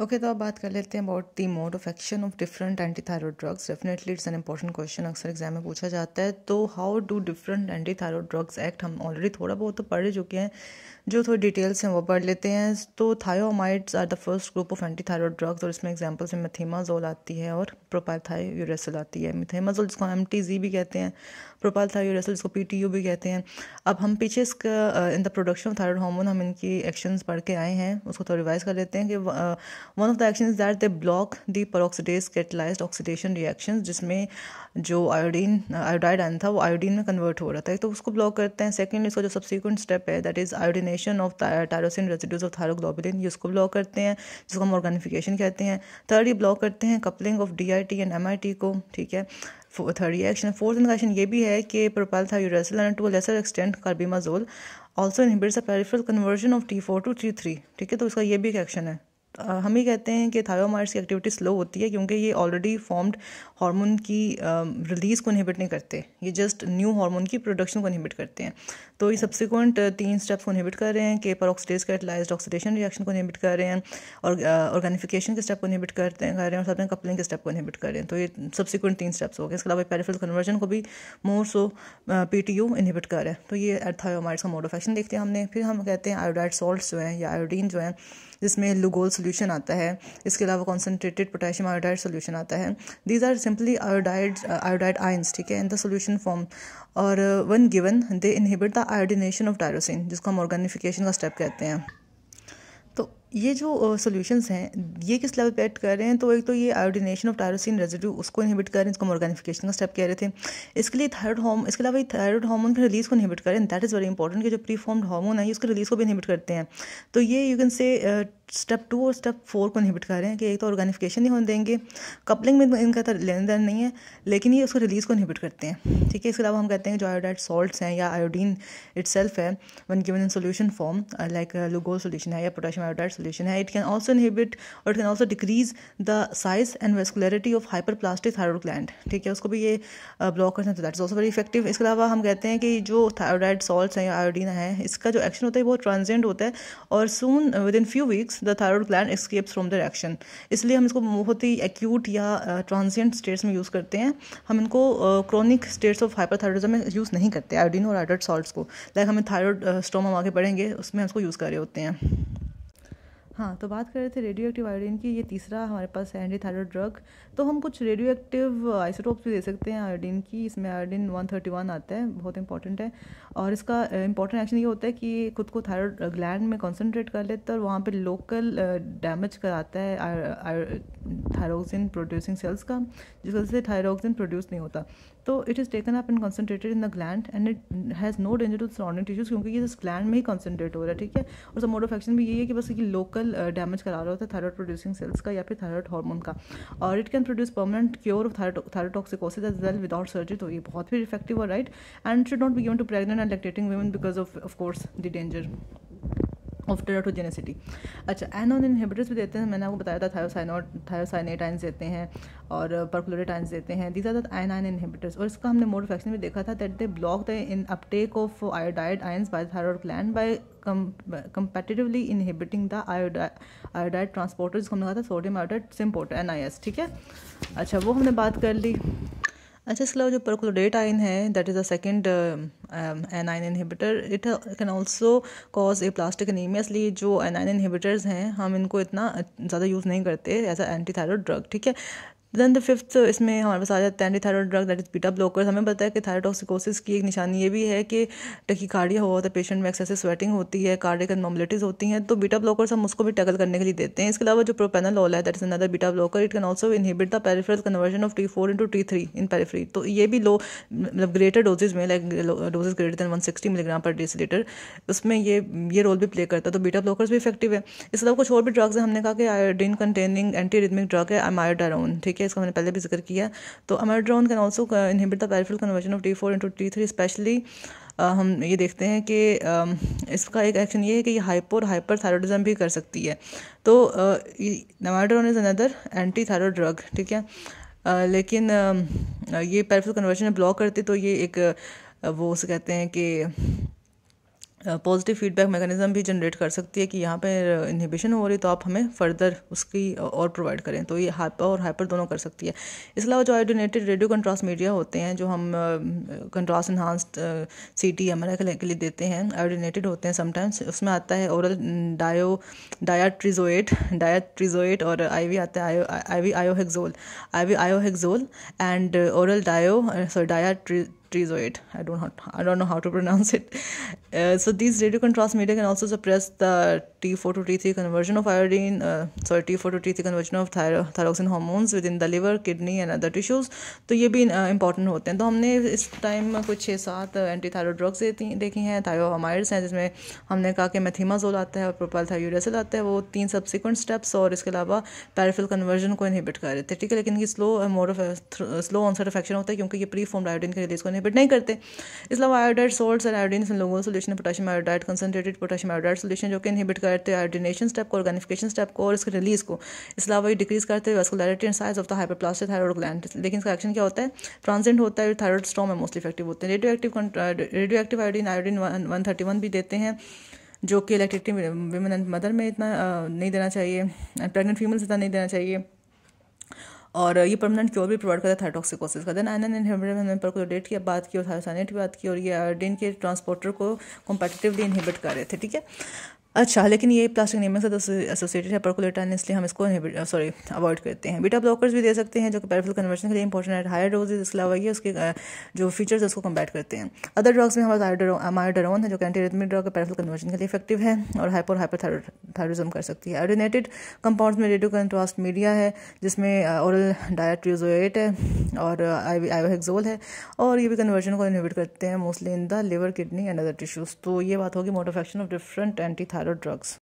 okay तो अब बात कर लेते हैं about the mode of action of different anti thyroid drugs definitely it's an important question अक्सर एग्जाम में पूछा जाता है तो how do different anti thyroid drugs act हम ऑलरेडी थोड़ा बहुत तो पढ़ चुके हैं जो थोड़ी डिटेल्स हैं वो पढ़ लेते हैं तो thioamides are the first group of anti thyroid drugs और इसमें एग्जाम्पल्स में मेथीमाजोल आती है और प्रोपालथायूरेसल आती है मेथीमाजोल जिसको एम टी जी भी कहते हैं प्रोपालथायूरेसल जिसको पी भी कहते हैं अब हम पीछे इसका in the production of thyroid hormone हम इनकी एक्शंस पढ़ के आए हैं उसको थोड़ा रिवाइज कर लेते हैं कि one of the action that they block the peroxidase catalyse oxidation reaction जिसमें जो आयोडीन आयोडाइड आयन था वो आयोडीन में कन्वर्ट हो रहा था एक तो उसको ब्लॉक करते हैं सेकेंड इसका जो सब्सिक्वेंट स्टेप है that is iodination formation of tyrosine residues of thyroglobulin ये उसको ब्लॉक करते हैं जिसको हम ऑर्गेनिफिकेशन कहते हैं थर्ड ये ब्लॉक करते हैं coupling of D I T and M I T को ठीक है थर्ड ये एक्शन फोर्थ इनका एक्शन ये भी है कि propylthiouracil and to lesser extent carbimazole also inhibits a peripheral conversion of T four to T three ठीक है तो उसका ये भी एक एक्शन है हम ये कहते हैं कि थायोमाइड्स की एक्टिविटी स्लो होती है क्योंकि ये ऑलरेडी फॉर्म्ड हार्मोन की रिलीज़ को इनहिबिट नहीं करते ये जस्ट न्यू हार्मोन की प्रोडक्शन को इनहिबिट करते हैं तो ये सब्सिक्वेंट तीन स्टेप्स को इनहिबिट कर रहे हैं के ऑक्सीडेज कैटलाइज ऑक्सीडेशन रिएक्शन को इनहिबिट कर रहे हैं और ऑर्गेनिफिकेशन के स्टेप को इनहिबिट करते हैं कर रहे हैं और साथ में कपलिंग के स्टेप को इनहिबिट कर रहे हैं तो ये सब्सिक्वेंट तीन स्टेप्स हो गए इसके अलावा पैरफिल कन्वर्जन को भी more so P T U inhibit कर रहे हैं तो ये एथायोमाइड्स का मोड ऑफ एक्शन देखते हैं हमने फिर हम कहते हैं आयोडाइड सॉल्ट जो हैं या आयोडीन जो हैं जिसमें लुगोल सोल्यूशन आता है इसके अलावा कॉन्सेंट्रेटेड पोटेशियम आयोडाइड सोल्यूशन आता है these are simply iodide iodide ions ठीक है इन द सोल्यूशन फॉर्म और one given they inhibit the iodination of tyrosine जिसको हम ऑर्गेनिफिकेशन का स्टेप कहते हैं ये जो सोल्यूशंस uh, हैं ये किस लेवल पे एक्ट कर रहे हैं तो एक तो ये आयोडिनेशन ऑफ टायरोसिन रेजिड्यू उसको इनहिबिट कर रहे हैं इसको मॉर्गेनिफिकेशन का स्टेप कह रहे थे इसके लिए थायरॉड हॉर्म इसके अलावा ये थायरॉड हार्मोन के रिलीज को इनहिबिट करें दैट इज़ वेरी इंपॉर्टेंट कि जो प्रीफॉर्म्ड हार्मोन है उसके रिलीज को भी इनहिबिट करते हैं तो ये you can say step two और स्टेप फोर को इनहिबिट कर रहे हैं कि एक तो ऑर्गेनिफिकेशन नहीं होने देंगे कपलिंग में इनका तो लेन देन नहीं है लेकिन ये उसको रिलीज़ को इनहिबिट करते हैं ठीक है इसके अलावा हम कहते हैं जो आयोडाइड सॉल्ट्स हैं या आयोडीन इट है one given in solution form like Lugol solution है या पोटेशियम आयोडाइड सोल्यूशन है इट कैन ऑल्सो इनहिबिट और it can also decrease the size and vascularity of hyperplastic thyroid gland ठीक है उसको भी ये ब्लॉक uh, करते हैं तो that is also very effective इसके अलावा हम कहते हैं कि जो थायोडाइड सॉल्ट्स हैं या आयोडीन है इसका जो एक्शन होता है वो ट्रांजेंट होता है और soon within few weeks the thyroid gland escapes from the reaction इसलिए हम इसको बहुत ही एक्यूट या ट्रांसियंट स्टेट्स में यूज़ करते हैं हम इनको क्रॉनिक स्टेट्स ऑफ हाइपरथायरॉयडिज्म में यूज़ नहीं करते आयोडीन और आइडेड सॉल्ट्स को लाइक हमें थायरॉयड स्टोम हम आगे बढ़ेंगे उसमें हम इसको यूज़ कर रहे होते हैं हाँ तो बात कर रहे थे रेडियो एक्टिव आयोडीन की ये तीसरा हमारे पास है एंटी थायरॉयड ड्रग तो हम कुछ रेडियो एक्टिव आइसोटोप्स भी दे सकते हैं आयोडीन की इसमें आयोडीन 131 आता है बहुत इंपॉर्टेंट है और इसका इंपॉर्टेंट एक्शन ये होता है कि खुद को थायरॉयड ग्लैंड में कॉन्सेंट्रेट कर लेता है और वहाँ पर लोकल डैमेज कराता है थायरोक्सिन प्रोड्यूसिंग सेल्स का जिस वजह से थायरोक्सिन प्रोड्यूस नहीं होता तो it is taken up and concentrated in the gland and it has no danger to surrounding tissues क्योंकि ये इस ग्लैंड में ही कॉन्सेंट्रेट हो रहा है ठीक है और सब मोड ऑफ एक्शन भी यही है कि बस ये लोकल सेल डैमेज uh, करा रहा होता है थायराइड प्रोड्यूसिंग सेल्स का या फिर थायराइड हार्मोन का और it can produce permanent cure of thyrotoxicosis as well without surgery तो ये बहुत ही इफेक्टिव और right and should not be given to pregnant and lactating women because of of course the danger of teratogenicity अच्छा anion inhibitors भी देते हैं मैंने आपको बताया था थायोसाइनोट आइन्स देते हैं और आइन्स देते हैं these are the ion inhibitors और इसका हमने मोड फैक्शन में देखा था that they block the in uptake of iodide ions by thyroid gland by competitively inhibiting the iodide transporter जिसको हमने कहा था सोडियम आयोडाइड सिम्पोर्टर एन ठीक है अच्छा वो हमने बात कर ली अच्छा इसके अलावा जो परकोलोडेट आइन है that is a second anion inhibitor it can also cause aplastic anaemia इसलिए जो एनाइन इनहिबिटर्स हैं हम इनको इतना uh, ज़्यादा यूज़ नहीं करते as a anti thyroid drug ठीक है दैन द फिफ्थ इसमें हमारे पास आ जाता है anti thyroid drug that is beta blocker हमें पता है कि थायरोटॉक्सिकोसिस की एक निशानी ये भी है कि टकिकार्डिया हुआ होता है पेशेंट में एक्सेसिव स्वेटिंग होती है कार्डिक एनमोमलिटीज़ होती हैं तो बीटा ब्लॉकर्स हम उसको भी टैकल करने के लिए देते हैं इसके अलावा जो प्रोपेनल ऑल है that is another beta blocker it can also inhibit the peripheral conversion of T four into T three in periphery तो ये भी लो मतलब ग्रेटर डोजेज में like doses greater than one sixty milligram per decilitre उसमें ये ये role भी प्ले करता है तो बीटा ब्लॉकर्स भी इफेक्टिव है इसके अलावा कुछ और भी ड्रग्स हैं हमने कहा कि iodine containing anti rhythmic drug है आमायोडारोन ठीक ठीक है इसका मैंने पहले भी जिक्र किया तो amiodarone can also inhibit the conversion of T four into T three specially हम ये देखते हैं कि इसका एक एक्शन ये है कि ये और हाइपर थायरोडिज्म भी कर सकती है तो amiodarone is another anti thyroid drug ठीक है लेकिन ये पैरफुल कन्वर्जन ब्लॉक करती तो ये एक वो उसे कहते हैं कि पॉजिटिव फीडबैक मैकेनिज़्म भी जनरेट कर सकती है कि यहाँ पे इनहिबिशन हो रही तो आप हमें फर्दर उसकी और प्रोवाइड करें तो ये हाइपर और हाइपर दोनों कर सकती है इसके अलावा जो आइडोनेटेड रेडियो कंट्रास्ट मीडिया होते हैं जो हम contrast enhanced C T M के लिए देते हैं आइडोनेटेड होते हैं समटाइम्स उसमें आता है ओरल डायो डायाट्रीजोएट डायाट्रीजोएट और आई वी आता है आयो I V iohexol I V iohexol and oral डायो sorry dietary trapezoid i don't know, i don't know how to pronounce it uh, so these radio contrast media can also suppress the T three conversion of iodine sorry T four to T three conversion of thyroxine hormones within the liver kidney and other tissues तो ये भी important uh, होते हैं तो हमने इस time कुछ छः सात एंटी थायरॉयड ड्रग्स देखी हैं थायोमाइड्स हैं जिसमें हमने कहा कि मेथीमाजोल आता है और थायोरेसिल आता है वो तीन सब्सिक्वेंट स्टेप्स और इसके अलावा पैराफिल कन्वर्जन को इनहिबिट कर रहे थे ठीक है लेकिन ये slow mode of slow onset इफेक्शन होता है क्योंकि ये प्री फॉर्म आयोडीन के रिलीज को इनहिबिट नहीं करते इसलिए आयोडाइड सोल्ट्स और आयोडीन लोगों solution potassium iodide concentrated potassium iodide solution जो कि इनहिबिट करते हैं आयोडिनेशन स्टेप को ऑर्गेनिफिकेशन स्टेप को और इसके रिलीज को इसके अलावा ये डिक्रीज करते हैं vascularity and size of the hyperplastic thyroid gland लेकिन इसका एक्शन क्या होता है ट्रांसेंट होता है थायरॉयड स्टॉम में मोस्टली इफेक्टिव होते हैं radioactive radioactive iodine iodine one thirty one भी देते हैं जो कि इलेक्ट्रिक वेमेन एंड मदर में इतना uh, नहीं देना चाहिए एंड प्रेगनेंट फीमेल्स इतना नहीं देना चाहिए और ये परमानेंट क्योर भी प्रोवाइड करता है थायटॉक्सिकोसिस का देन आयन इनहिबिटर पर डेट की बात की और थायरोसाइनेट की बात की और ये आयोडीन के ट्रांसपोर्टर को कॉम्पिटेटिवली इनहिबिट कर रहे थे ठीक है अच्छा लेकिन ये प्लास्टिक नेमस एसोसिएटेड है परकुलेटर इसलिए हम इसको सॉरी अवॉइड uh, करते हैं बीटा ब्लॉकर्स भी दे सकते हैं जो कि पैरफिल कन्वर्शन के लिए इंपॉर्टेंट है हायर डोजेज इसके अलावा ये उसके uh, जो फीचर्स है उसको कम्बैट करते हैं अदर ड्रग्स में हमारे मायोडरोन है जो कि एंटीरिथमिक ड्रग पैरफिल कन्वर्शन के लिए इफेक्टिव है और हाइपर हाइपरथायरिज्म कर सकती है आयोडिनेटेड कंपाउंड्स में रेडियो कंट्रास्ट मीडिया है जिसमें ओरल uh, डायट्रियोजोएट है और आयोहेक्सोल है और ये भी कन्वर्जन को इनहिबिट करते हैं mostly in the liver kidney and other tissues तो ये बात होगी मोटोफेक्शन ऑफ डिफरेंट एंटी थायर Other drugs